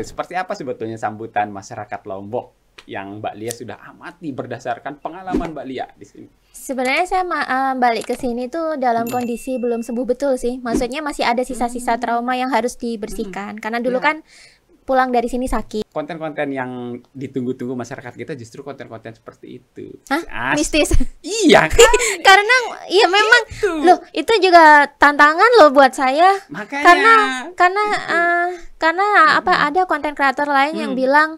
Seperti apa sebetulnya sambutan masyarakat Lombok yang Mbak Lia sudah amati berdasarkan pengalaman Mbak Lia di sini? Sebenarnya saya uh, balik ke sini tuh dalam hmm. kondisi belum sembuh betul sih. Maksudnya masih ada sisa-sisa hmm. trauma yang harus dibersihkan. Hmm. Karena dulu ya. kan pulang dari sini sakit. Konten-konten yang ditunggu-tunggu masyarakat kita justru konten-konten seperti itu. Hah? As Mistis. Iya kan? Karena iya memang itu. loh itu juga tantangan loh buat saya. Makanya karena karena uh, karena apa ada konten kreator lain hmm. yang bilang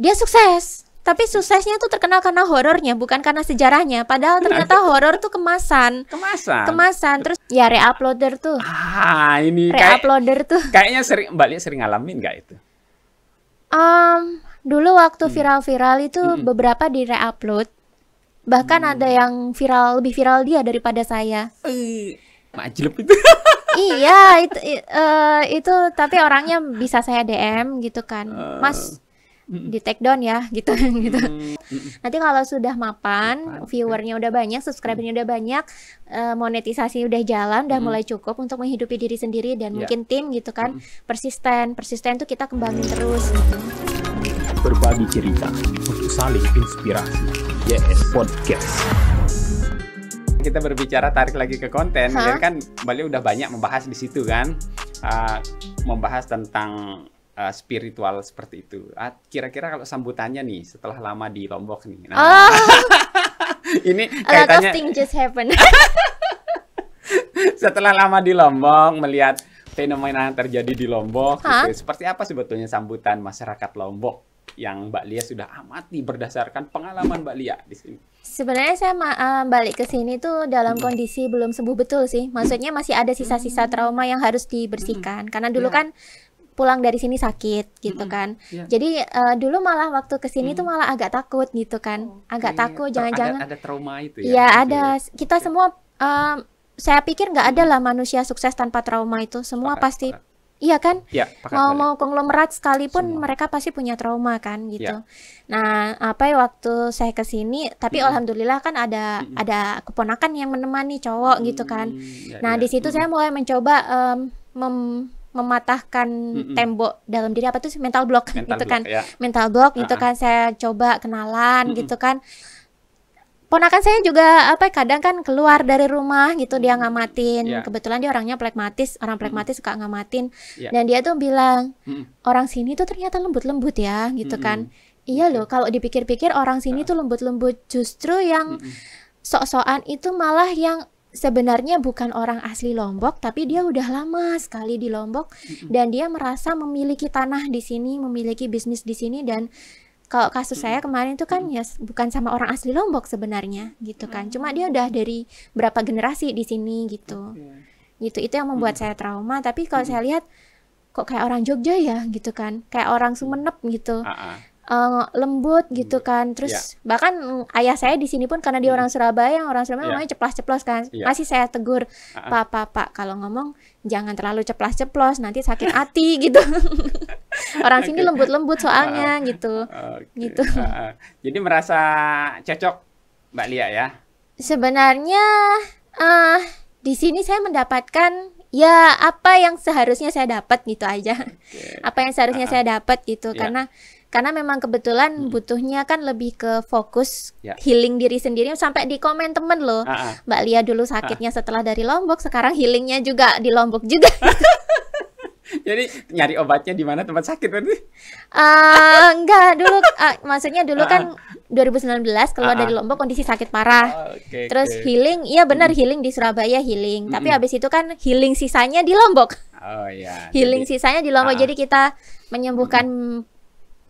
dia sukses tapi suksesnya tuh terkenal karena horornya bukan karena sejarahnya padahal iya, ternyata iya. horor tuh kemasan kemasan kemasan terus ya reuploader tuh ah ini reuploader kayak, tuh kayaknya sering mbak Lia sering ngalamin nggak itu um dulu waktu hmm. viral-viral itu hmm. beberapa di reupload bahkan hmm. ada yang viral lebih viral dia daripada saya eh, itu iya itu uh, itu tapi orangnya bisa saya dm gitu kan mas eh mm. di take down ya gitu gitu nanti kalau sudah mapan, mapan ya. viewernya udah banyak subscribernya mm. udah banyak eh, monetisasi udah jalan udah mulai cukup untuk menghidupi diri sendiri dan yeah. mungkin tim gitu kan persisten persisten tuh kita kembangin terus berbagi cerita untuk saling inspirasi yes podcast kita berbicara tarik lagi ke konten, kan Bali udah banyak membahas di situ kan, uh, membahas tentang uh, spiritual seperti itu. Ah, kira-kira kalau sambutannya nih setelah lama di Lombok nih. Nah, oh. ini kaitannya, Thing just happen. setelah lama di Lombok melihat fenomena yang terjadi di Lombok gitu. Seperti apa sebetulnya sambutan masyarakat Lombok yang Mbak Lia sudah amati berdasarkan pengalaman Mbak Lia di sini? Sebenarnya saya uh, balik ke sini tuh dalam hmm. kondisi belum sembuh betul sih. Maksudnya masih ada sisa-sisa hmm. trauma yang harus dibersihkan. Karena dulu iya. kan pulang dari sini sakit gitu mm -hmm. kan. Yeah. Jadi uh, dulu malah waktu ke sini mm. tuh malah agak takut gitu kan. Oh, okay. Agak takut jangan-jangan ada, ada trauma itu ya. Iya, gitu ada. Ya. Kita semua um, saya pikir nggak ada lah manusia sukses tanpa trauma itu. Semua pakat, pasti pakat. Iya kan? Ya, mau mau konglomerat sekalipun Semua. mereka pasti punya trauma kan iya. gitu. Ya. Nah, apa ya waktu saya kesini, tapi -hmm. alhamdulillah kan ada -hmm. ada keponakan yang menemani cowok -hmm. gitu kan. Ya, nah, ya. di situ -hmm. saya mulai mencoba um, mem mematahkan mm tembok dalam diri apa tuh mental block mental gitu block, kan ya. mental block uh -huh. gitu kan saya coba kenalan mm -hmm. gitu kan ponakan saya juga apa ya, kadang kan keluar dari rumah gitu dia ngamatin yeah. kebetulan dia orangnya plekmatis orang plekmatis mm. suka ngamatin yeah. dan dia tuh bilang mm. orang sini tuh ternyata lembut-lembut ya gitu mm -hmm. kan iya loh kalau dipikir-pikir orang sini uh. tuh lembut-lembut justru yang mm -hmm. sok-sokan itu malah yang sebenarnya bukan orang asli Lombok tapi dia udah lama sekali di Lombok dan dia merasa memiliki tanah di sini, memiliki bisnis di sini dan kalau kasus saya kemarin itu kan ya bukan sama orang asli Lombok sebenarnya gitu kan. Cuma dia udah dari berapa generasi di sini gitu. Gitu itu yang membuat saya trauma tapi kalau saya lihat kok kayak orang Jogja ya gitu kan. Kayak orang Sumenep gitu. Ah, ah uh, lembut gitu kan. Terus yeah. bahkan ayah saya di sini pun karena dia hmm. orang Surabaya, orang Surabaya yeah. namanya ceplas-ceplos kan. Yeah. Masih saya tegur, "Pak, Pak, Pak, kalau ngomong jangan terlalu ceplos ceplos nanti sakit hati gitu." orang sini lembut-lembut soalnya uh, gitu. Okay. Gitu. uh. Jadi merasa cocok Mbak Lia ya. Sebenarnya uh, di sini saya mendapatkan ya apa yang seharusnya saya dapat gitu aja okay. apa yang seharusnya uh, saya dapat gitu yeah. karena karena memang kebetulan hmm. butuhnya kan lebih ke fokus ya. healing diri sendiri sampai di komen temen loh ah, ah. Mbak Lia dulu sakitnya ah. setelah dari Lombok sekarang healingnya juga di Lombok juga Jadi nyari obatnya di mana tempat sakit tadi Uh, enggak dulu uh, maksudnya dulu kan 2019 keluar dari Lombok kondisi sakit parah. Oh, okay, Terus okay. healing, iya benar hmm. healing di Surabaya healing, hmm. tapi habis itu kan healing sisanya di Lombok. Oh ya. Healing jadi, sisanya di Lombok. Jadi kita menyembuhkan hmm.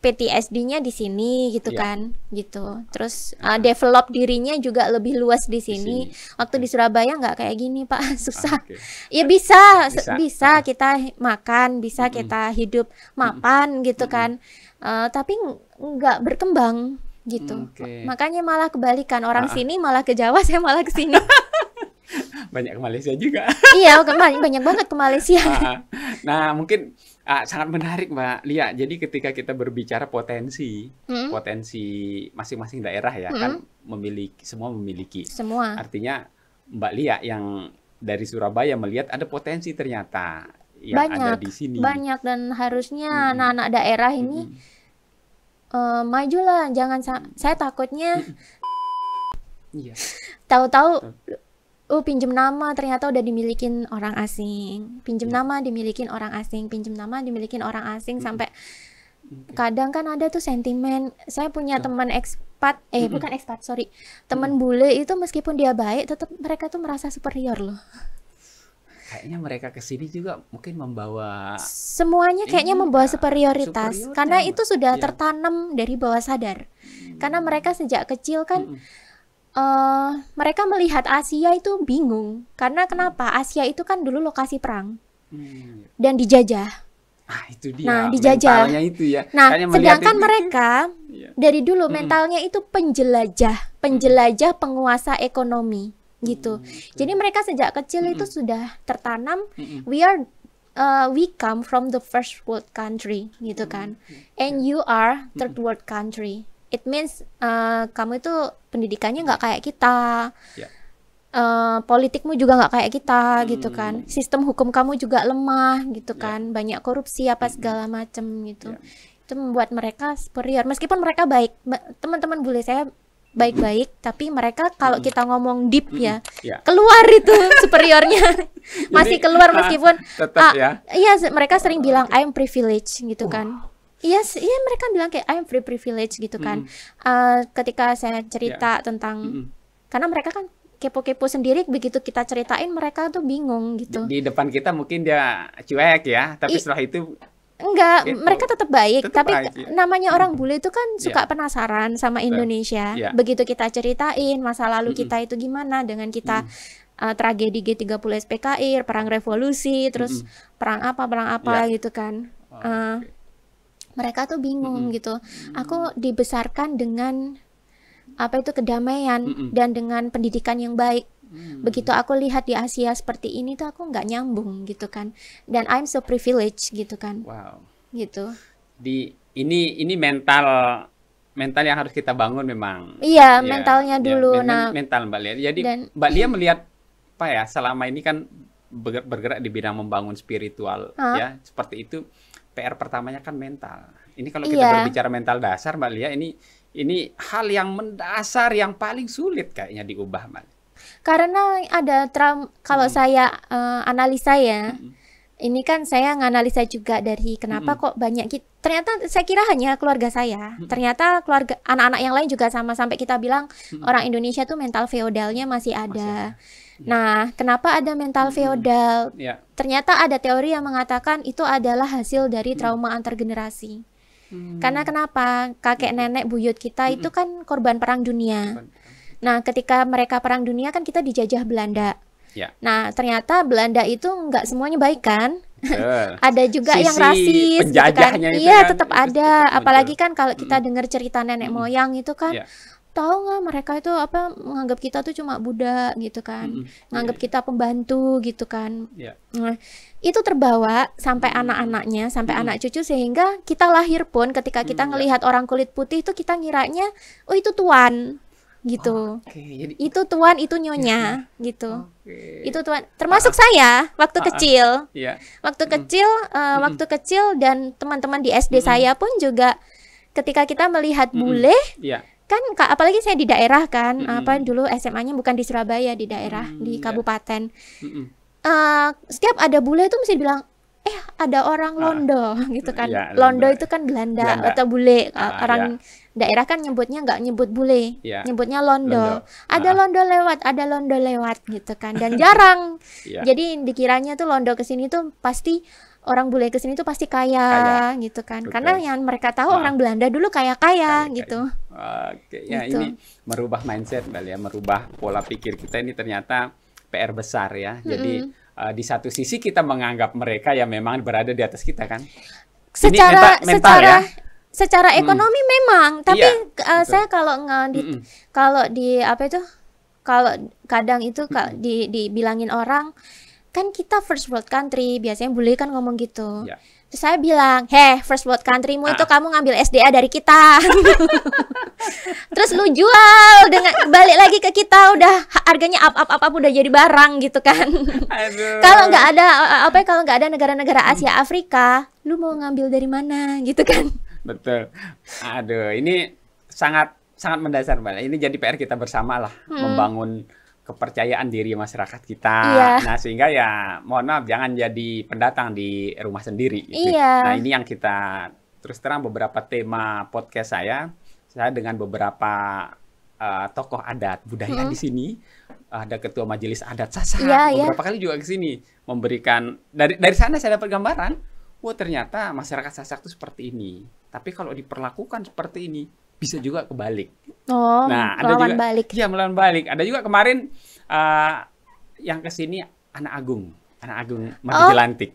PTSD-nya di sini gitu yeah. kan gitu terus uh, develop dirinya juga lebih luas di sini, di sini. waktu di Surabaya nggak kayak gini pak susah ah, okay. ya bisa bisa, bisa ah. kita makan bisa mm -hmm. kita hidup mapan mm -hmm. gitu kan uh, tapi nggak berkembang gitu mm, okay. makanya malah kebalikan orang -uh. sini malah ke Jawa saya malah ke sini banyak ke Malaysia juga iya banyak banget ke Malaysia nah mungkin Ah, sangat menarik Mbak Lia. Jadi ketika kita berbicara potensi, hmm? potensi masing-masing daerah ya hmm? kan memiliki semua memiliki. Semua. Artinya Mbak Lia yang dari Surabaya melihat ada potensi ternyata yang banyak, ada di sini. Banyak dan harusnya hmm. anak-anak hmm. daerah ini hmm. uh, eh, majulah. Jangan sa saya takutnya. Iya. Tahu-tahu Oh, pinjem nama ternyata udah dimilikin orang asing. Pinjem yeah. nama dimilikin orang asing, pinjem nama dimilikin orang asing mm -hmm. sampai okay. kadang kan ada tuh sentimen. Saya punya nah. teman ekspat, eh mm -hmm. bukan ekspat, sorry. Teman mm -hmm. bule itu meskipun dia baik, tetap mereka tuh merasa superior loh. Kayaknya mereka ke sini juga mungkin membawa semuanya kayaknya ini, iya, membawa superioritas, superioritas karena itu sudah yeah. tertanam dari bawah sadar. Mm -hmm. Karena mereka sejak kecil kan mm -hmm uh, mereka melihat Asia itu bingung karena hmm. kenapa Asia itu kan dulu lokasi perang hmm. dan dijajah. Ah, itu dia. Nah, dijajah. itu ya. Nah, sedangkan itu. mereka ya. dari dulu hmm. mentalnya itu penjelajah, hmm. penjelajah hmm. penguasa ekonomi gitu. Hmm, Jadi mereka sejak kecil hmm. itu sudah tertanam hmm. we are uh, we come from the first world country gitu kan. Ya. And you are third world country it means uh, kamu itu pendidikannya nggak kayak kita yeah. Ya. uh, politikmu juga nggak kayak kita hmm. gitu kan hmm. sistem hukum kamu juga lemah gitu yeah. kan banyak korupsi apa hmm. segala macem gitu yeah. itu membuat mereka superior meskipun mereka baik teman-teman bule saya baik-baik hmm. tapi mereka kalau kita ngomong deep ya yeah. keluar itu superiornya masih keluar meskipun tetap uh, ya iya mereka sering oh, bilang I'm privileged gitu uh. kan Iya, yes, iya mereka bilang kayak I'm free privilege gitu kan. Mm. Uh, ketika saya cerita yeah. tentang mm -hmm. karena mereka kan kepo-kepo sendiri begitu kita ceritain mereka tuh bingung gitu. Di, di depan kita mungkin dia cuek ya, tapi I, setelah itu enggak, kepo. Gitu. mereka tetap baik, tetap tapi baik, ya. namanya orang hmm. bule itu kan ya. suka yeah. penasaran sama Indonesia. Yeah. Begitu kita ceritain masa lalu mm -hmm. kita itu gimana dengan kita mm uh, tragedi G30 SPKI, perang revolusi, terus mm -hmm. perang apa perang apa yeah. gitu kan. Oh, uh, eh, okay mereka tuh bingung mm -hmm. gitu aku dibesarkan dengan apa itu kedamaian mm -hmm. dan dengan pendidikan yang baik Hmm. Begitu aku lihat di Asia seperti ini tuh aku nggak nyambung gitu kan. Dan I'm so privileged gitu kan. Wow. Gitu. Di ini ini mental mental yang harus kita bangun memang. Iya, iya. ya, mentalnya dulu. Ya, nah, mental Mbak Lia. Jadi dan, Mbak Lia melihat apa ya selama ini kan bergerak di bidang membangun spiritual huh? ya seperti itu PR pertamanya kan mental. Ini kalau kita iya. berbicara mental dasar, Mbak Lia, ini ini hal yang mendasar yang paling sulit kayaknya diubah, Mbak. Lia. Karena ada trauma kalau hmm. saya uh, analisa ya. Hmm. Ini kan saya nganalisa juga dari kenapa hmm. kok banyak kita ternyata saya kira hanya keluarga saya. Hmm. Ternyata keluarga anak-anak yang lain juga sama sampai kita bilang hmm. orang Indonesia tuh mental feodalnya masih ada. Masih ada Nah, kenapa ada mental hmm, feodal? Hmm. Ternyata ada teori yang mengatakan itu adalah hasil dari hmm. trauma hmm. antar generasi. Hmm. Karena kenapa? Kakek hmm. nenek buyut kita hmm. itu kan korban perang dunia. Korban. Nah, ketika mereka perang dunia kan kita dijajah Belanda. Yeah. Nah, ternyata Belanda itu nggak semuanya baik kan? ada juga Sisi yang rasis gitu kan. Iya, kan, tetap ada. Apalagi kan kalau kita dengar cerita nenek moyang itu kan yeah tahu nggak mereka itu apa menganggap kita tuh cuma budak gitu kan mm -hmm. nganggap iya, iya. kita pembantu gitu kan yeah. nah, itu terbawa sampai mm. anak-anaknya sampai mm. anak cucu sehingga kita lahir pun ketika kita mm, ngelihat orang kulit putih itu kita ngiranya oh itu tuan gitu. Oh, okay. Jadi, itu tuan, itu nyonya yeah. gitu. Okay. Itu tuan. Termasuk ah, saya waktu ah, kecil. yeah. Waktu mm. kecil, uh, mm. waktu kecil dan teman-teman di SD mm. saya pun juga ketika kita melihat bule, yeah kan apalagi saya di daerah kan mm -hmm. apa dulu SMA-nya bukan di Surabaya di daerah mm -hmm. di iya. kabupaten yeah. mm -hmm. uh, eh, setiap ada bule itu mesti bilang eh ada orang ah, Londo ah, gitu kan yeah, Londo. Londo itu kan Belanda, Belanda. atau bule ah, iya. orang yeah. daerah kan nyebutnya nggak nyebut bule yeah. nyebutnya Londo, Londo. ada ah. Londo lewat ada Londo lewat gitu kan dan jarang yeah. jadi dikiranya tuh Londo kesini tuh pasti orang bule kesini tuh pasti kaya, kaya. gitu kan. Betul. Karena yang mereka tahu nah. orang Belanda dulu kaya-kaya gitu. Oke, ya gitu. ini merubah mindset Mbak ya, merubah pola pikir kita ini ternyata PR besar ya. Jadi mm -hmm. uh, di satu sisi kita menganggap mereka yang memang berada di atas kita kan. Secara mental, mental secara ya secara ekonomi hmm. memang iya, tapi iya, uh, saya kalau nggak di mm -mm. kalau di apa itu kalau kadang itu mm -mm. di dibilangin orang kan kita first world country biasanya bule kan ngomong gitu yeah. terus saya bilang heh first world countrymu ah. itu kamu ngambil SDA dari kita terus lu jual dengan balik lagi ke kita udah harganya up up up up udah jadi barang gitu kan kalau nggak ada apa kalau nggak ada negara-negara Asia Afrika lu mau ngambil dari mana gitu kan betul aduh ini sangat sangat mendasar banget ini jadi PR kita bersama lah hmm. membangun kepercayaan diri masyarakat kita. Iya. Nah, sehingga ya mohon maaf jangan jadi pendatang di rumah sendiri gitu. Iya. Nah, ini yang kita terus terang beberapa tema podcast saya saya dengan beberapa uh, tokoh adat budaya hmm. di sini ada ketua majelis adat Sasak yeah, iya. beberapa yeah. kali juga ke sini memberikan dari dari sana saya dapat gambaran wah ternyata masyarakat Sasak itu seperti ini tapi kalau diperlakukan seperti ini bisa juga kebalik. Oh, nah, ada melawan juga, balik. Iya, melawan balik. Ada juga kemarin uh, yang ke sini anak Agung, anak Agung masih oh. dilantik.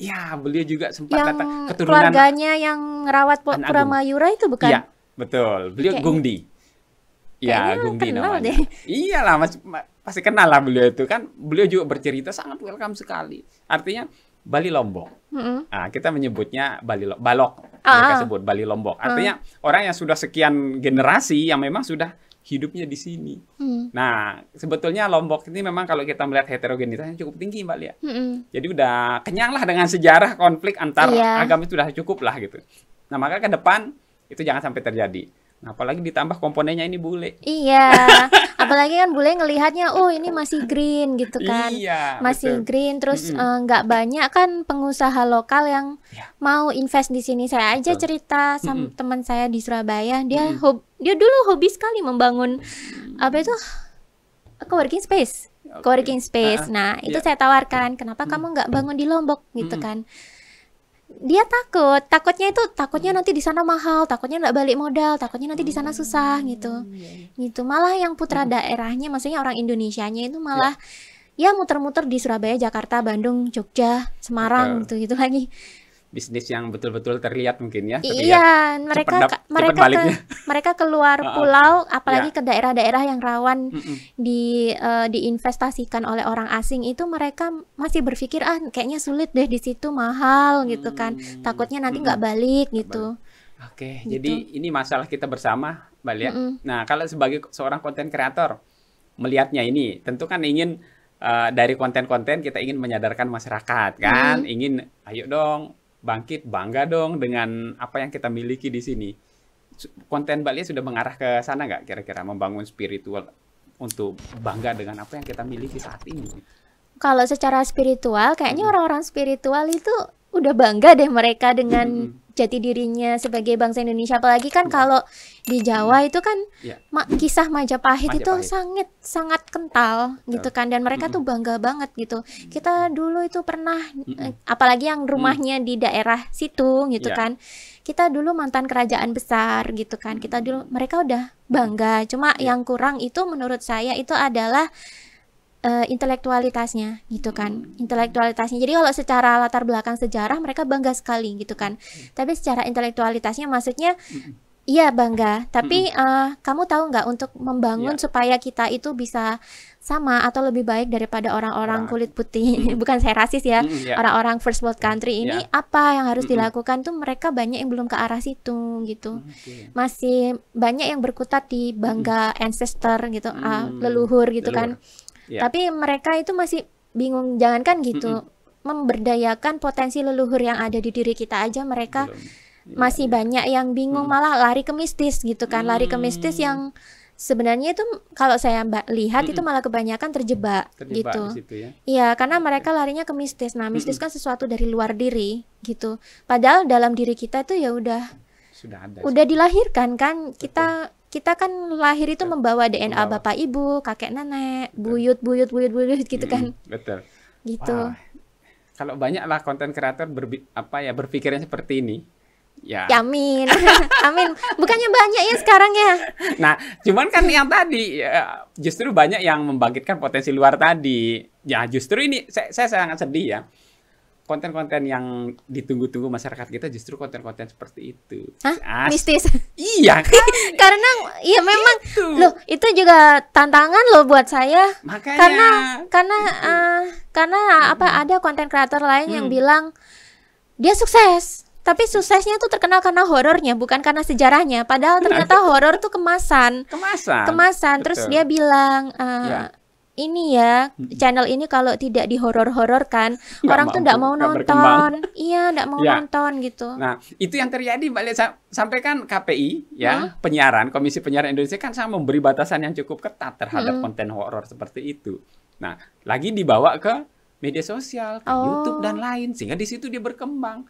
Ya, beliau juga sempat yang datang keturunan keluarganya yang ngerawat Puramayura itu bukan? Iya, betul. Beliau Kayak... Gungdi. Iya, Gungdi namanya. Iya Iyalah, mas, pasti kenal lah beliau itu kan. Beliau juga bercerita sangat welcome sekali. Artinya Bali Lombok. Mm -hmm. Nah, kita menyebutnya Bali Lombok. Balok mereka ah, ah. sebut Bali Lombok. Ah. Artinya -huh. orang yang sudah sekian generasi yang memang sudah hidupnya di sini. Hmm. Nah, sebetulnya Lombok ini memang kalau kita melihat heterogenitasnya cukup tinggi, Mbak Lia. Hmm. Jadi udah kenyang lah dengan sejarah konflik antar yeah. agama itu sudah cukup lah gitu. Nah, maka ke depan itu jangan sampai terjadi. Nah, apalagi ditambah komponennya ini bule. Iya. apalagi kan bule ngelihatnya oh ini masih green gitu iya, kan. Iya. Masih betul. green terus eh, nggak mm -mm. uh, banyak kan pengusaha lokal yang yeah. mau invest di sini. Saya aja betul. cerita sama mm -mm. teman saya di Surabaya, dia mm -mm. Hob dia dulu hobi sekali membangun apa itu mm. co-working space. Okay. Co-working space. Uh, nah, iya. itu yeah. saya tawarkan, kenapa mm -hmm. kamu nggak bangun di Lombok gitu mm -hmm. kan? dia takut takutnya itu takutnya nanti di sana mahal takutnya nggak balik modal takutnya nanti di sana susah hmm, gitu iya, iya. gitu malah yang putra hmm. daerahnya maksudnya orang Indonesia-nya itu ya. malah ya muter-muter di Surabaya Jakarta Bandung Jogja Semarang gitu gitu lagi bisnis yang betul-betul terlihat mungkin ya. Terlihat iya, ya, mereka cepet, mereka ke, mereka keluar pulau ya. apalagi yeah. ke daerah-daerah yang rawan mm -mm. di uh, diinvestasikan oleh orang asing itu mereka masih berpikir ah kayaknya sulit deh di situ mahal gitu kan. Hmm, Takutnya nanti nggak mm balik gitu. Oke, okay, gitu. jadi ini masalah kita bersama, Mbak ya. Mm -mm. Nah, kalau sebagai seorang konten kreator melihatnya ini tentu kan ingin Uh, dari konten-konten kita ingin menyadarkan masyarakat kan, mm. ingin ayo dong bangkit bangga dong dengan apa yang kita miliki di sini. Konten Bali sudah mengarah ke sana nggak kira-kira membangun spiritual untuk bangga dengan apa yang kita miliki saat ini? Kalau secara spiritual, kayaknya hmm. orang-orang spiritual itu udah bangga deh mereka dengan hmm jati dirinya sebagai bangsa Indonesia apalagi kan iya. kalau di Jawa hmm. itu kan yeah. ma kisah Majapahit, Majapahit itu sangat sangat kental gitu kan dan mereka mm -hmm. tuh bangga banget gitu kita hmm. dulu itu pernah mm -hmm. Eh, apalagi yang rumahnya mm -hmm. di daerah situ gitu yeah. kan kita dulu mantan kerajaan besar gitu kan kita dulu hmm. mereka udah bangga cuma yeah. yang kurang itu menurut saya itu adalah uh, intelektualitasnya gitu kan intelektualitasnya jadi kalau secara latar belakang sejarah mereka bangga sekali gitu kan tapi secara intelektualitasnya maksudnya Iya bangga, tapi uh, kamu tahu nggak untuk membangun yeah. supaya kita itu bisa sama atau lebih baik daripada orang-orang kulit putih, bukan saya rasis ya, mm, orang-orang first world country ini yeah. apa yang harus dilakukan tuh mereka banyak yang belum ke arah situ gitu, okay. masih banyak yang berkutat di bangga ancestor gitu, mm. uh, leluhur gitu kan. leluhur. kan Iya. Tapi mereka itu masih bingung, jangankan gitu, mm -mm. memberdayakan potensi leluhur yang ada di diri kita aja mereka Belum. Iya, masih yeah. banyak yang bingung mm. malah lari ke mistis gitu kan, lari ke mistis mm. yang sebenarnya itu kalau saya mbak lihat mm -mm. itu malah kebanyakan terjebak, terjebak gitu. Ya. Iya, ya? karena iya. mereka larinya ke mistis. Nah, mistis mm -mm. kan sesuatu dari luar diri gitu. Padahal dalam diri kita itu ya udah sudah ada. Udah dilahirkan kan kita kita kan lahir itu iya. membawa DNA membawa. bapak ibu, kakek nenek, buyut buyut buyut buyut gitu kan. Hmm, betul. Gitu. Wow. Kalau banyaklah konten kreator apa ya berpikirnya seperti ini. Ya. ya amin, Amin. Bukannya banyak ya sekarang ya. Nah, cuman kan yang tadi ya, justru banyak yang membangkitkan potensi luar tadi. Ya, justru ini saya, saya sangat sedih ya konten-konten yang ditunggu-tunggu masyarakat kita justru konten-konten seperti itu. Hah? Mistis. Iya kan? karena iya memang itu. loh itu juga tantangan loh buat saya. Makanya karena karena uh, karena hmm. apa ada konten kreator lain hmm. yang bilang dia sukses tapi suksesnya tuh terkenal karena horornya bukan karena sejarahnya padahal ternyata nah. horor tuh kemasan kemasan kemasan Betul. terus dia bilang uh, ya ini ya channel ini kalau tidak di dihoror-hororkan orang tuh tidak mau nonton berkembang. iya tidak mau ya. nonton gitu nah itu yang terjadi mbak Lisa sampaikan KPI ya huh? penyiaran Komisi Penyiaran Indonesia kan sangat memberi batasan yang cukup ketat terhadap hmm. konten horor seperti itu nah lagi dibawa ke media sosial ke oh. YouTube dan lain sehingga di situ dia berkembang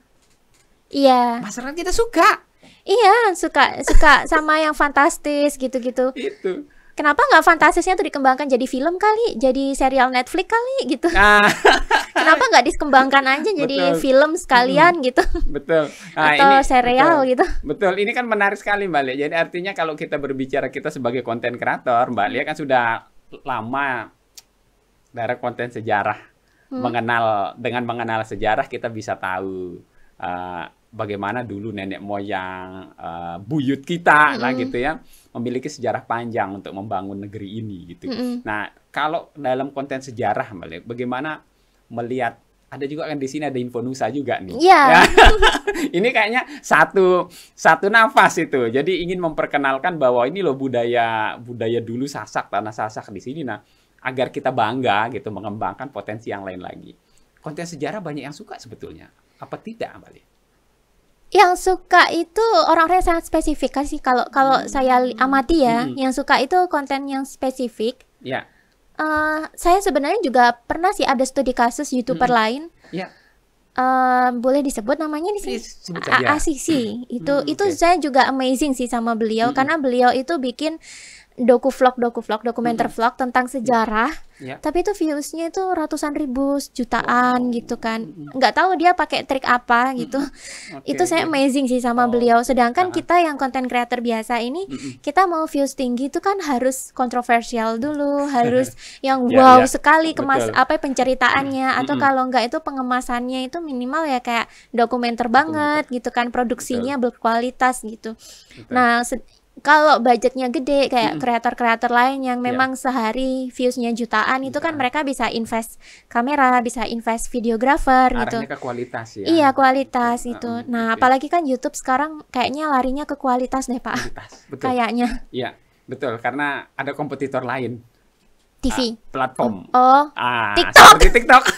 iya masyarakat kita suka Iya, suka suka sama yang fantastis gitu-gitu. Itu. Kenapa nggak fantasisnya tuh dikembangkan jadi film kali, jadi serial Netflix kali gitu? Nah. Kenapa nggak dikembangkan aja jadi betul. film sekalian hmm. gitu? Betul. Nah, Atau ini, serial betul. gitu? Betul. Ini kan menarik sekali Mbak Lia. Jadi artinya kalau kita berbicara kita sebagai konten kreator, Mbak Lia kan sudah lama dari konten sejarah hmm. mengenal dengan mengenal sejarah kita bisa tahu. Uh, bagaimana dulu nenek moyang uh, buyut kita hmm. lah gitu ya memiliki sejarah panjang untuk membangun negeri ini gitu. Mm -hmm. Nah, kalau dalam konten sejarah Mbak, bagaimana melihat ada juga kan di sini ada info Nusa juga nih. Iya. Yeah. ini kayaknya satu satu nafas itu. Jadi ingin memperkenalkan bahwa ini loh budaya budaya dulu Sasak tanah Sasak di sini. Nah, agar kita bangga gitu mengembangkan potensi yang lain lagi. Konten sejarah banyak yang suka sebetulnya. Apa tidak, Mbak yang suka itu orang-orang yang sangat spesifik kan sih kalau kalau hmm. saya amati ya hmm. yang suka itu konten yang spesifik ya yeah. uh, saya sebenarnya juga pernah sih ada studi kasus youtuber hmm. lain ya yeah. uh, boleh disebut namanya di sini Asisi itu hmm, itu okay. saya juga amazing sih sama beliau hmm. karena beliau itu bikin doku vlog doku vlog dokumenter mm -hmm. vlog tentang sejarah yeah. tapi itu viewsnya itu ratusan ribu jutaan wow. gitu kan mm -hmm. nggak tahu dia pakai trik apa gitu mm -hmm. okay. itu saya amazing sih sama oh. beliau sedangkan uh -huh. kita yang konten creator biasa ini mm -hmm. kita mau views tinggi itu kan harus kontroversial dulu harus yang ya, wow yeah, yeah. sekali kemas Betul. apa ya, penceritaannya mm -hmm. atau kalau nggak itu pengemasannya itu minimal ya kayak dokumenter, dokumenter. banget gitu kan produksinya Betul. berkualitas gitu Betul. nah kalau budgetnya gede kayak kreator-kreator lain yang iya. memang yeah. sehari viewsnya jutaan itu yeah. kan mereka bisa invest kamera, bisa invest videographer gitu. ke kualitas ya. Iya, kualitas iya. itu. mm. nah, okay. apalagi kan YouTube sekarang kayaknya larinya ke kualitas deh, Pak. Kualitas, betul. Kayaknya. Iya, betul karena ada kompetitor lain. TV. Uh, ah, platform. Oh. Ah, TikTok. TikTok.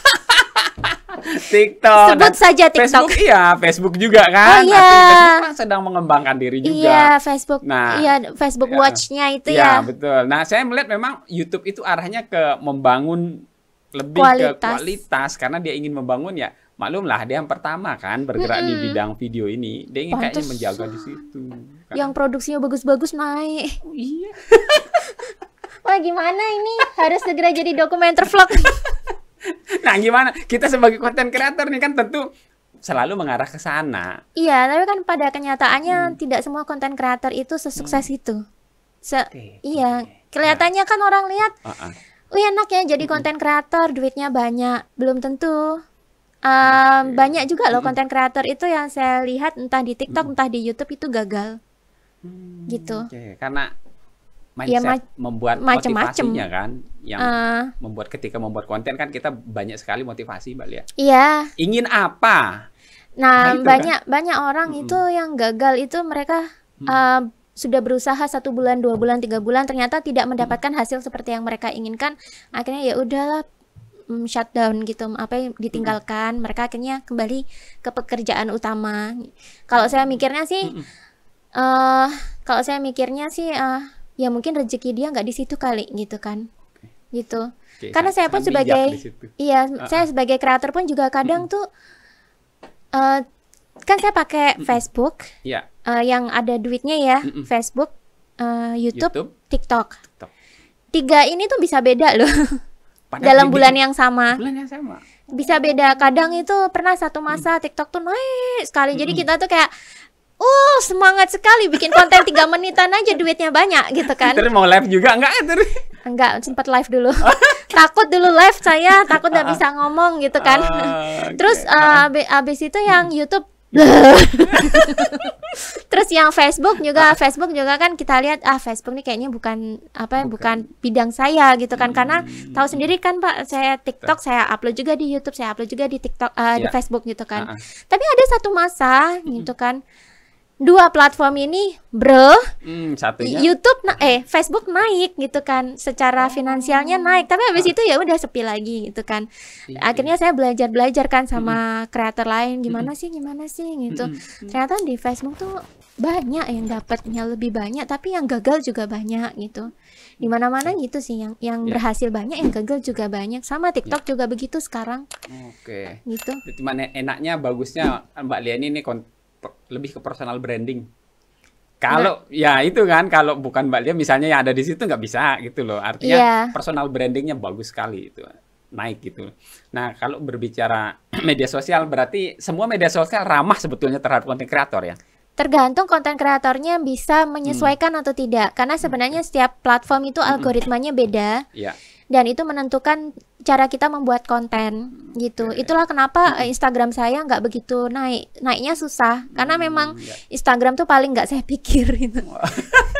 TikTok. Sebut saja TikTok. Facebook iya, Facebook juga kan. Oh, iya. Facebook kan sedang mengembangkan diri iya, juga. Iya, Facebook. Nah, iya Facebook iya. Watch-nya itu iya, ya. Iya, betul. Nah, saya melihat memang YouTube itu arahnya ke membangun lebih kualitas. ke kualitas karena dia ingin membangun ya maklumlah dia yang pertama kan bergerak -hmm. di bidang video ini dia ingin Pantes. kayaknya menjaga di situ kan. yang produksinya bagus-bagus naik oh, iya wah gimana ini harus segera jadi dokumenter vlog nah gimana kita sebagai konten kreator nih kan tentu selalu mengarah ke sana. Iya, tapi kan pada kenyataannya hmm. tidak semua konten kreator itu sesukses hmm. itu. Se Oke. iya, kelihatannya nah. kan orang lihat, uh -uh. wih enak ya jadi konten hmm. creator, kreator, duitnya banyak, belum tentu. Um, mmm, okay. Banyak juga loh konten hmm. kreator itu yang saya lihat entah di TikTok hmm. entah di YouTube itu gagal, hmm, gitu. Okay. Karena mindset ya, ma membuat macem -macem. motivasinya kan yang uh, membuat ketika membuat konten kan kita banyak sekali motivasi Mbak Lia. Iya. Ingin apa? Nah, nah banyak kan? banyak orang mm -hmm. itu yang gagal itu mereka mm -hmm. uh, sudah berusaha satu bulan, dua bulan, tiga bulan ternyata tidak mendapatkan hasil seperti yang mereka inginkan. Akhirnya ya udahlah mm, shutdown gitu mm, apa yang ditinggalkan mereka akhirnya kembali ke pekerjaan utama kalau saya mikirnya sih uh, kalau saya mikirnya sih uh, ya mungkin rezeki dia nggak di situ kali gitu kan gitu okay, karena saya pun sebagai iya uh -uh. saya sebagai kreator pun juga kadang tuh uh, kan saya pakai Facebook yeah. Iya. uh, yang ada duitnya ya Facebook uh, YouTube, YouTube TikTok. TikTok tiga ini tuh bisa beda loh Padahal dalam bulan ya? yang sama bulan yang sama bisa beda kadang itu pernah satu masa mm. TikTok tuh naik sekali jadi kita tuh kayak oh semangat sekali bikin konten tiga menitan aja duitnya banyak gitu kan terus mau live juga enggak terus enggak sempat live dulu oh. takut dulu live saya takut nggak ah. bisa ngomong gitu kan ah, okay. terus uh, abis itu yang hmm. YouTube Terus yang Facebook juga, ah. Facebook juga kan kita lihat ah Facebook nih kayaknya bukan apa ya, bukan. bukan bidang saya gitu kan hmm. karena tahu sendiri kan Pak, saya TikTok saya upload juga di YouTube, saya upload juga di TikTok uh, eh, yeah. di iya. Facebook gitu kan. Ah. Tapi ada satu masa gitu hmm. kan dua platform ini, bro, hmm, satunya. YouTube, na eh Facebook naik gitu kan, secara finansialnya oh. naik. Tapi habis ah. itu ya udah sepi lagi gitu kan. Iya, Akhirnya iya. saya belajar belajar kan sama hmm. kreator hmm. lain, gimana hmm. sih, gimana sih gitu. Hmm, hmm. Ternyata di Facebook tuh banyak yang dapatnya lebih banyak, tapi yang gagal juga banyak gitu. Di mana mana hmm. gitu sih, yang yang yeah. berhasil banyak, yang gagal juga banyak. Sama iya. TikTok yeah. juga begitu sekarang. Oke. Okay. Gitu. Cuman e-, enaknya, bagusnya Mbak Liani ini lebih ke personal branding. Kalau nah. ya itu kan kalau bukan Mbak Lia misalnya yang ada di situ nggak bisa gitu loh. Artinya yeah. personal brandingnya bagus sekali itu naik gitu. Nah kalau berbicara media sosial berarti semua media sosial ramah sebetulnya terhadap konten kreator ya tergantung konten kreatornya bisa hmm. menyesuaikan hmm. atau tidak karena sebenarnya hmm. setiap platform itu hmm. algoritmanya beda yeah dan itu menentukan cara kita membuat konten gitu. Okay. Iya, iya. Itulah kenapa eh, Instagram saya nggak begitu naik, naiknya susah karena hmm, memang iya. Instagram tuh paling nggak saya pikir gitu.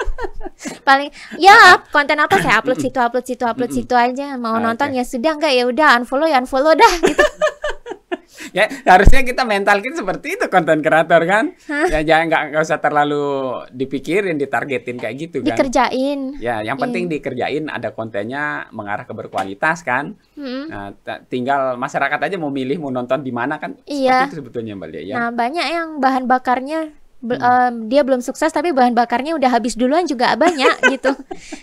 paling ya konten apa saya upload situ upload situ upload situ aja mau ah, nonton ya sudah nggak ya udah unfollow ya unfollow dah gitu. ya harusnya kita mental kita seperti itu konten kreator kan Hah? ya jangan nggak nggak usah terlalu dipikirin ditargetin kayak gitu kan dikerjain ya yang penting yeah. dikerjain ada kontennya mengarah ke berkualitas kan hmm. nah, tinggal masyarakat aja mau milih mau nonton di mana kan iya. seperti itu sebetulnya mbak Lia ya. nah banyak yang bahan bakarnya hmm. um, dia belum sukses tapi bahan bakarnya udah habis duluan juga banyak gitu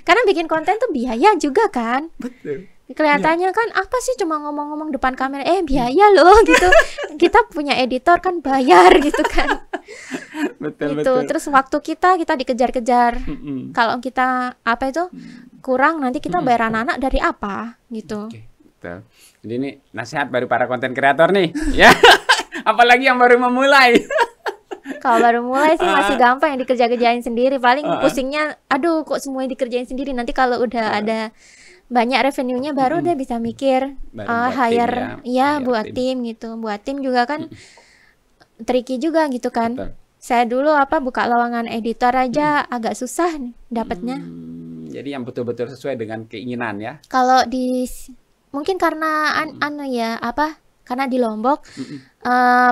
karena bikin konten tuh biaya juga kan betul kelihatannya yeah. kan apa sih cuma ngomong-ngomong depan kamera eh biaya loh gitu kita punya editor kan bayar gitu kan betul gitu. betul terus waktu kita kita dikejar-kejar mm -mm. kalau kita apa itu mm. kurang nanti kita bayar anak-anak dari apa gitu okay. jadi ini nasihat baru para konten kreator nih ya apalagi yang baru memulai kalau baru mulai sih masih uh, gampang yang dikerja-kerjain sendiri paling uh, pusingnya aduh kok semuanya dikerjain sendiri nanti kalau udah uh, ada banyak revenue-nya baru mm -hmm. dia bisa mikir baru uh, hire ya, ya buat tim. tim gitu. Buat tim juga kan tricky juga gitu kan. Betul. Saya dulu apa buka lowongan editor aja mm -hmm. agak susah dapatnya. Hmm, jadi yang betul-betul sesuai dengan keinginan ya. Kalau di mungkin karena an anu ya apa? Karena di Lombok mm -hmm. uh,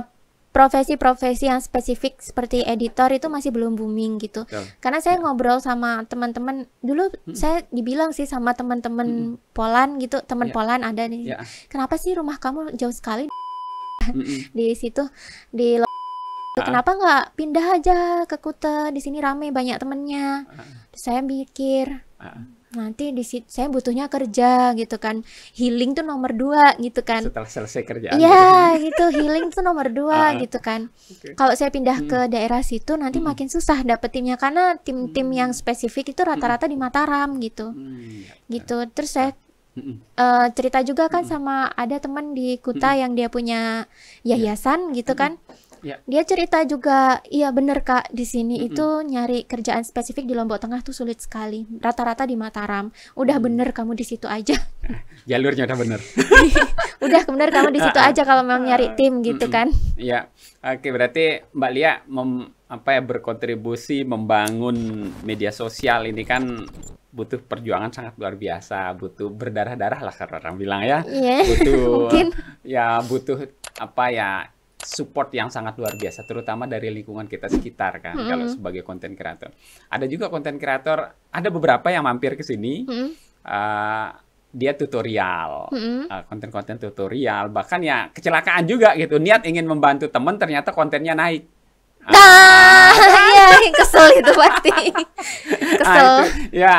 profesi-profesi yang spesifik seperti editor itu masih belum booming gitu. Ya. Karena saya ya. ngobrol sama teman-teman dulu hmm. saya dibilang sih sama teman-teman hmm. Polan gitu, teman ya. Polan ada nih. Ya. Kenapa sih rumah kamu jauh sekali hmm. di situ di ah. Kenapa nggak pindah aja ke Kuta? Di sini rame banyak temennya. Ah. saya mikir, ah nanti di situ saya butuhnya kerja gitu kan healing tuh nomor dua gitu kan setelah selesai kerja ya gitu. gitu healing tuh nomor dua uh, gitu kan okay. kalau saya pindah hmm. ke daerah situ nanti hmm. makin susah dapet timnya karena tim-tim yang hmm. spesifik itu rata-rata di hmm. Mataram gitu hmm. Iya, iya. gitu terus saya uh, cerita juga kan sama ada teman di Kuta yang dia punya yayasan gitu kan Yeah. Dia cerita juga, iya bener kak, di sini mm -hmm. itu nyari kerjaan spesifik di Lombok Tengah tuh sulit sekali. Rata-rata di Mataram. Udah mm. bener kamu di situ aja. Ah, jalurnya udah bener. udah bener kamu di situ ah, ah. aja kalau memang nyari tim gitu kan. Iya. Oke, berarti Mbak Lia mem apa ya berkontribusi membangun media sosial ini kan butuh perjuangan sangat luar biasa, butuh berdarah-darah lah karena orang bilang ya. Yeah, butuh mungkin. ya butuh apa ya support yang sangat luar biasa, terutama dari lingkungan kita sekitar kan. Mm -hmm. Kalau sebagai konten kreator, ada juga konten kreator, ada beberapa yang mampir ke sini. Mm -hmm. uh, dia tutorial, eh, konten-konten mm -hmm. uh, tutorial, bahkan ya kecelakaan juga gitu. Niat ingin membantu temen ternyata kontennya naik. Nah, ah. ya kesel itu pasti. Kesel. Ah, itu, ya,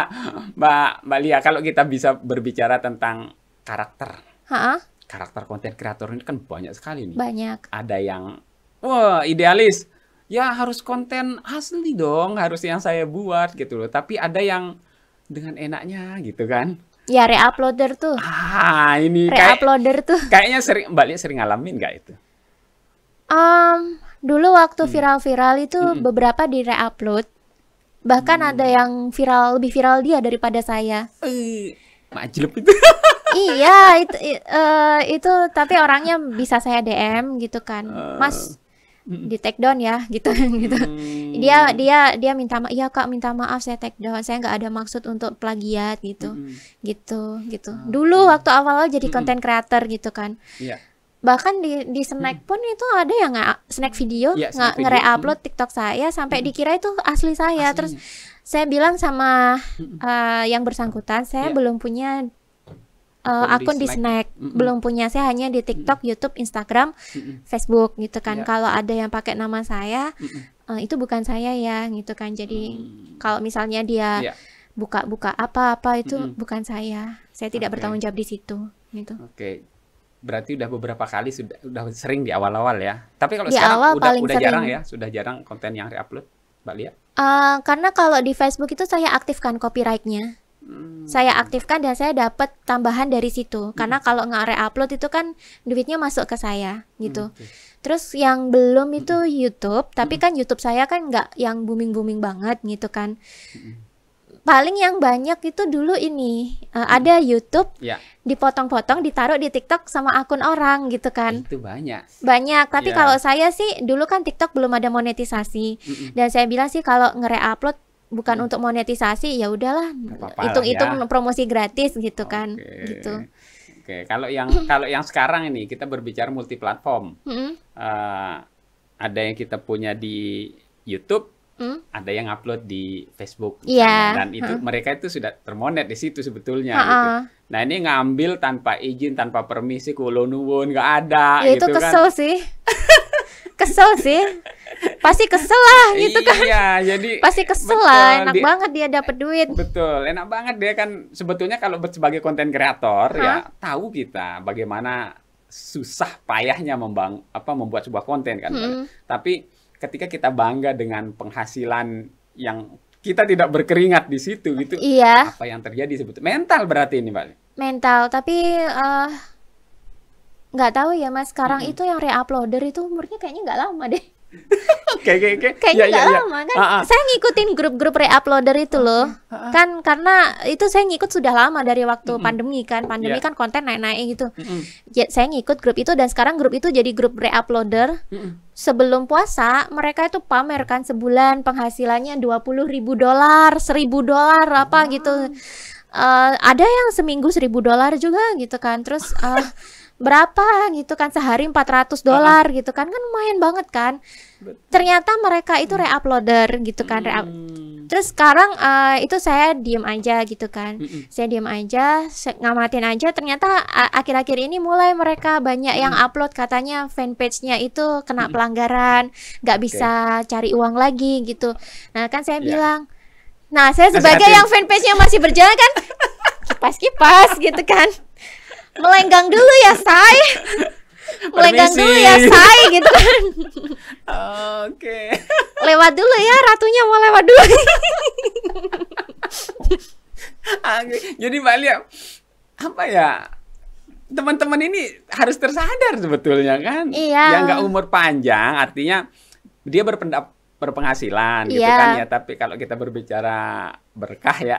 Mbak Mbak Lia, kalau kita bisa berbicara tentang karakter. Ha karakter konten kreator ini kan banyak sekali nih. Banyak. Ada yang wah idealis. Ya harus konten asli dong, harus yang saya buat gitu loh. Tapi ada yang dengan enaknya gitu kan. Ya reuploader tuh. Ah, ini reuploader kayak, tuh. Kayaknya sering Mbak Lia sering ngalamin gak itu? Um, dulu waktu hmm. viral-viral hmm. itu hmm. beberapa di reupload. Bahkan hmm. ada yang viral lebih viral dia daripada saya. Eh, majlub itu. iya itu uh, itu tapi orangnya bisa saya DM gitu kan eh, mas mm. di take down ya gitu gitu hmm. dia dia dia minta maaf ya kak minta maaf saya take down saya nggak ada maksud untuk plagiat gitu gitu gitu ah, dulu mm. waktu awal-awal jadi konten creator gitu kan iya. bahkan di di snack mm. pun itu ada yang nggak snack video ya, nggak ngere upload TikTok saya sampai dikira itu asli saya Aslinya. terus saya bilang sama uh, yang bersangkutan saya yeah. belum punya uh, akun di Snack, mm -mm. belum punya saya hanya di TikTok, mm -mm. YouTube, Instagram, mm -mm. Facebook gitu kan. Yeah. Kalau ada yang pakai nama saya, mm -mm. Uh, itu bukan saya ya gitu kan. Jadi mm. kalau misalnya dia yeah. buka-buka apa-apa itu mm -mm. bukan saya. Saya tidak okay. bertanggung jawab di situ gitu. Oke. Okay. Berarti udah beberapa kali sudah udah sering di awal-awal ya. Tapi kalau di sekarang awal udah paling udah sering. jarang ya, sudah jarang konten yang reupload, Mbak Lia. Uh, karena kalau di Facebook itu saya aktifkan copyrightnya. Hmm. Saya aktifkan dan saya dapat tambahan dari situ. Hmm. Karena kalau nggak upload itu kan duitnya masuk ke saya gitu. Hmm, Terus yang belum itu hmm. YouTube, tapi hmm. kan YouTube saya kan nggak yang booming-booming banget gitu kan. Hmm. Paling yang banyak itu dulu ini uh, ada YouTube yeah. dipotong-potong ditaruh di TikTok sama akun orang gitu kan. Itu banyak. Banyak, tapi yeah. kalau saya sih dulu kan TikTok belum ada monetisasi. hmm. Dan saya bilang sih kalau nge-upload bukan hmm. untuk monetisasi ya udahlah hitung-hitung ya. promosi gratis gitu okay. kan gitu Oke, okay. kalau yang kalau yang sekarang ini kita berbicara multi platform. hmm Uh, ada yang kita punya di YouTube, hmm ada yang upload di Facebook. Yeah. Dan itu hmm mereka itu sudah termonet di situ sebetulnya Ha-ha. gitu. Nah, ini ngambil tanpa izin, tanpa permisi, kulo nuwun nggak ada ya, gitu itu kan. kesel kan. sih. kesel sih pasti kesel lah gitu kan iya jadi pasti kesel lah enak dia, banget dia dapat duit betul enak banget dia kan sebetulnya kalau sebagai konten kreator ya tahu kita bagaimana susah payahnya membang apa membuat sebuah konten kan hmm. tapi ketika kita bangga dengan penghasilan yang kita tidak berkeringat di situ gitu iya apa yang terjadi sebetulnya mental berarti ini mbak mental tapi uh, nggak tahu ya mas sekarang hmm. itu yang reuploader itu umurnya kayaknya nggak lama deh okay, okay, okay. Kayaknya ya, nggak yeah, yeah, lama kan. Uh, uh. Saya ngikutin grup-grup reuploader itu loh. Uh, uh. Kan karena itu saya ngikut sudah lama dari waktu mm -hmm. pandemi kan. Pandemi yeah. kan konten naik-naik gitu. Mm -hmm. saya ngikut grup itu dan sekarang grup itu jadi grup reuploader. Mm -hmm. Sebelum puasa mereka itu pamerkan sebulan penghasilannya dua puluh ribu dolar, seribu dolar apa gitu. wow. gitu. Uh, ada yang seminggu seribu dolar juga gitu kan. Terus uh, berapa gitu kan sehari 400 dolar uh -huh. gitu kan kan lumayan banget kan Betul. ternyata mereka itu hmm. reuploader gitu kan hmm. Re terus sekarang uh, itu saya diem aja gitu kan hmm. saya diem aja ngamatin aja ternyata akhir-akhir ini mulai mereka banyak yang hmm. upload katanya fanpage-nya itu kena hmm. pelanggaran nggak bisa cari uang lagi gitu nah kan saya yeah. bilang nah saya sebagai Masih yang fanpage-nya masih berjalan kan kipas-kipas gitu kan melenggang dulu ya say melenggang dulu ya say gitu kan oke okay. lewat dulu ya ratunya mau lewat dulu jadi mbak Lia apa ya teman-teman ini harus tersadar sebetulnya kan iya. yang nggak umur panjang artinya dia berpendapat berpenghasilan yeah. gitu iya. kan ya tapi kalau kita berbicara berkah ya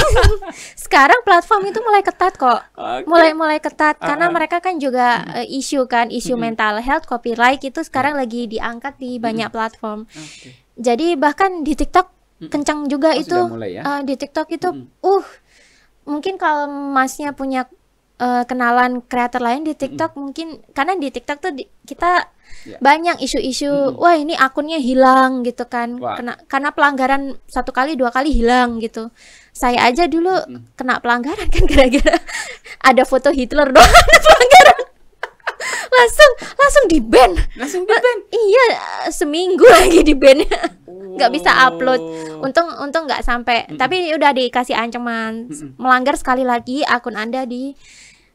sekarang platform itu mulai ketat kok okay. mulai mulai ketat uh, karena ah. mereka kan juga uh, isu kan isu uh, mental health copyright itu sekarang uh, lagi diangkat di banyak uh, platform okay. jadi bahkan di TikTok uh, kencang juga oh, itu mulai ya? uh, di TikTok itu uh mungkin kalau masnya punya uh, kenalan kreator lain di TikTok mm. mungkin karena di TikTok tuh di, kita yeah. banyak isu-isu mm. wah ini akunnya hilang gitu kan wah. kena karena pelanggaran satu kali dua kali hilang gitu saya aja dulu mm. kena pelanggaran kan kira-kira ada foto Hitler doang pelanggaran langsung langsung di ban langsung di ban iya seminggu lagi di bannya nggak bisa upload oh. untung untung nggak sampai mm -mm. tapi udah dikasih ancaman mm melanggar sekali lagi akun anda di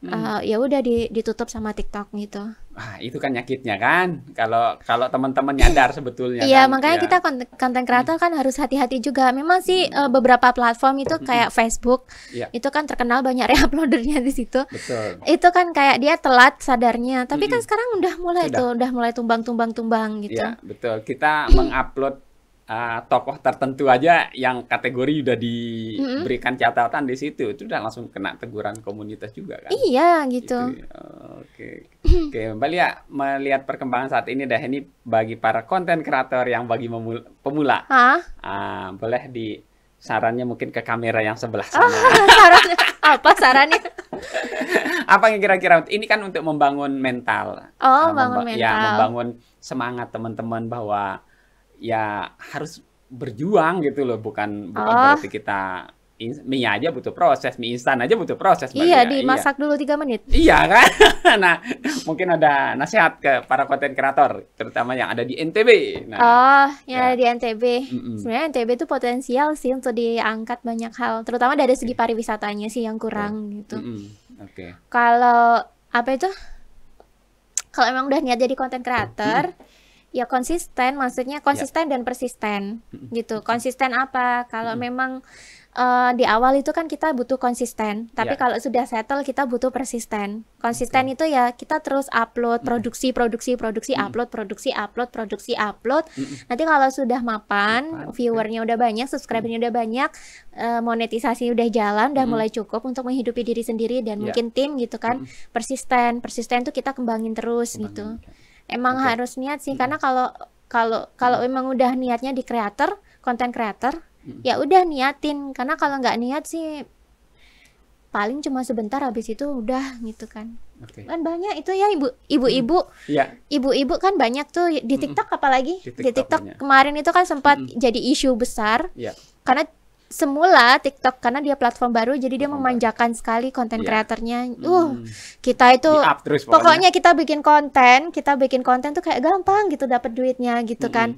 -mm. uh, ya udah di, ditutup sama TikTok gitu. Ah, itu kan nyakitnya kan. Kalau kalau teman-teman nyadar sebetulnya. Iya, kan? makanya ya. kita konten kreator mm. kan harus hati-hati juga. Memang sih hmm. uh, beberapa platform itu kayak Facebook, yeah. itu kan terkenal banyak reuploadernya di situ. Betul. Itu kan kayak dia telat sadarnya. Tapi hmm. kan sekarang udah mulai Sudah. tuh, udah mulai tumbang-tumbang-tumbang gitu. Iya, betul. Kita mengupload uh, tokoh tertentu aja yang kategori udah diberikan mm-hmm. catatan di situ itu udah langsung kena teguran komunitas juga kan iya gitu, gitu ya. oke oke okay. okay. Lia melihat perkembangan saat ini dah ini bagi para konten kreator yang bagi pemula huh? uh, ah, boleh di sarannya mungkin ke kamera yang sebelah ah, sana oh, saran apa sarannya apa yang kira-kira ini kan untuk membangun mental oh membangun ah, ya, mental ya membangun semangat teman-teman bahwa ya harus berjuang gitu loh bukan bukan oh. berarti kita mie aja butuh proses mie instan aja butuh proses iya Maria. dimasak iya. dulu tiga menit iya kan nah mungkin ada nasihat ke para konten kreator terutama yang ada di NTB nah, oh yang ya. ada di NTB mm -mm. sebenarnya NTB itu potensial sih untuk diangkat banyak hal terutama dari segi pariwisatanya sih yang kurang oh. gitu mm -mm. oke okay. kalau apa itu kalau emang udah niat jadi konten kreator mm -mm ya konsisten maksudnya konsisten ya. dan persisten gitu konsisten apa kalau hmm. memang uh, di awal itu kan kita butuh konsisten tapi ya. kalau sudah settle kita butuh persisten konsisten okay. Ya. itu ya kita terus upload produksi produksi produksi hmm. upload produksi upload produksi upload hmm. nanti kalau sudah mapan, mapan ya. viewernya udah banyak subscribernya mm. udah banyak uh, monetisasi udah jalan udah mulai cukup untuk menghidupi diri sendiri dan ya. mungkin tim gitu kan persisten persisten itu kita kembangin terus gitu. kembangin, gitu emang okay. harus niat sih hmm. karena kalau kalau kalau hmm. emang udah niatnya di kreator, konten kreator, hmm. ya udah niatin karena kalau nggak niat sih paling cuma sebentar habis itu udah gitu kan okay. kan banyak itu ya ibu ibu-ibu hmm. iya. ibu-ibu Ibu -ibu kan banyak tuh di TikTok hmm. apalagi di TikTok, di TikTok kemarin itu kan sempat hmm. jadi isu besar yeah. karena semula TikTok karena dia platform baru jadi dia memanjakan sekali konten iya. kreatornya. Yeah. Hmm. Uh, kita itu terus, pokoknya. pokoknya kita bikin konten, kita bikin konten tuh kayak gampang gitu dapat duitnya gitu -hmm. kan.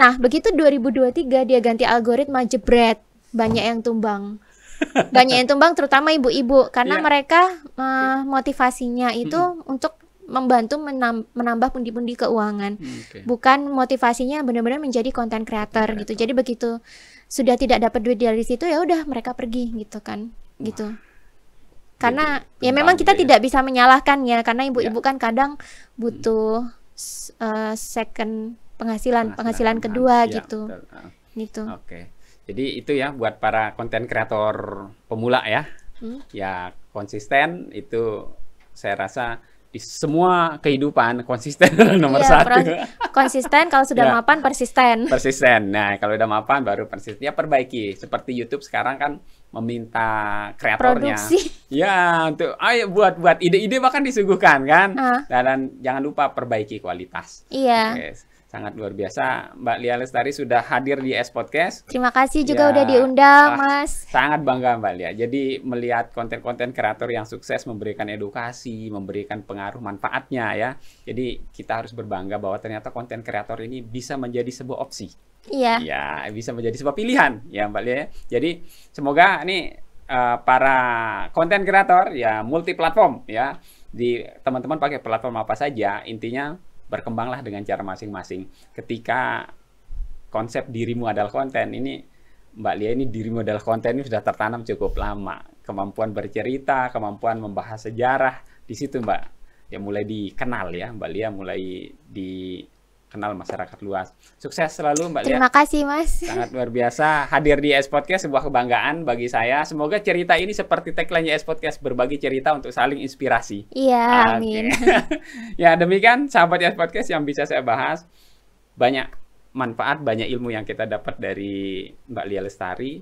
Nah, begitu 2023 dia ganti algoritma jebret, banyak yang tumbang. Banyak yang tumbang terutama ibu-ibu karena yeah. mereka uh, motivasinya itu -hmm. untuk membantu menambah pundi-pundi keuangan. Hmm, okay. Bukan motivasinya benar-benar menjadi konten kreator gitu. Jadi begitu sudah tidak dapat duit dari situ ya udah mereka pergi gitu kan gitu iya, karena Jadi, iya. ya memang kita ya. tidak bisa menyalahkan ya karena ibu-ibu ya. kan kadang hmm. butuh hmm. uh, second penghasilan penghasilan, ah, kedua ya, gitu betul. Ah. gitu oke Jadi itu ya buat para konten kreator pemula ya. Hmm. Ya konsisten itu saya rasa di semua kehidupan konsisten nomor yeah, satu. Konsisten kalau sudah yeah. mapan persisten. Persisten. Nah kalau sudah mapan baru persisten. Ya perbaiki. Seperti YouTube sekarang kan meminta kreatornya. Produksi. Ya untuk ayo buat buat ide-ide bahkan disuguhkan kan. Uh. Dan, dan jangan lupa perbaiki kualitas. Iya. Okay sangat luar biasa Mbak Lia Lestari sudah hadir di S Podcast. Terima kasih juga ya, udah diundang, Mas. Sangat bangga Mbak Lia. Jadi melihat konten-konten kreator yang sukses memberikan edukasi, memberikan pengaruh manfaatnya ya. Jadi kita harus berbangga bahwa ternyata konten kreator ini bisa menjadi sebuah opsi. Iya. Ya, bisa menjadi sebuah pilihan ya Mbak Lia. Ya. Jadi semoga nih eh, uh, para konten kreator ya multi platform ya di teman-teman pakai platform apa saja intinya berkembanglah dengan cara masing-masing. Ketika konsep dirimu adalah konten ini Mbak Lia ini dirimu adalah konten ini sudah tertanam cukup lama. Kemampuan bercerita, kemampuan membahas sejarah di situ Mbak. Ya mulai dikenal ya Mbak Lia mulai di kenal masyarakat luas. Sukses selalu Mbak Lia. Terima kasih Mas. Sangat luar biasa hadir di S Podcast sebuah kebanggaan bagi saya. Semoga cerita ini seperti tagline S Podcast berbagi cerita untuk saling inspirasi. Iya, okay. amin. ya demikian sahabat S Podcast yang bisa saya bahas. Banyak manfaat, banyak ilmu yang kita dapat dari Mbak Lia Lestari.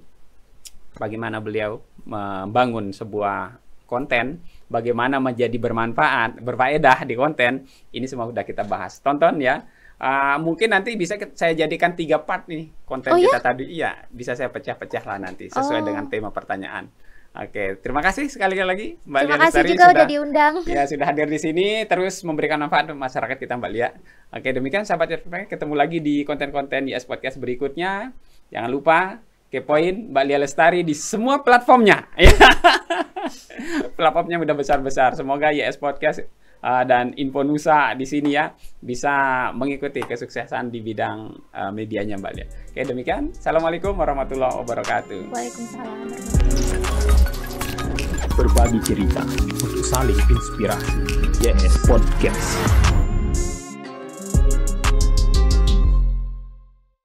Bagaimana beliau membangun sebuah konten, bagaimana menjadi bermanfaat, berfaedah di konten, ini semua sudah kita bahas. Tonton ya uh, mungkin nanti bisa saya jadikan tiga part nih konten oh, kita ya? tadi. Iya, bisa saya pecah-pecah lah nanti sesuai oh. dengan tema pertanyaan. Oke, terima kasih sekali lagi Mbak terima kasih Lestari juga sudah udah diundang. Ya, sudah hadir di sini terus memberikan manfaat untuk masyarakat kita Mbak Lia. Oke, demikian sahabat Jepang, ketemu lagi di konten-konten IS Podcast berikutnya. Jangan lupa kepoin Mbak Lia Lestari di semua platformnya. Iya. platformnya udah besar-besar. Semoga YS Podcast Eh, dan Info Nusa di sini ya bisa mengikuti kesuksesan di bidang uh, medianya Mbak Lia. Oke demikian. Assalamualaikum warahmatullahi wabarakatuh. Waalaikumsalam. Berbagi cerita untuk saling inspirasi. Yes Podcast.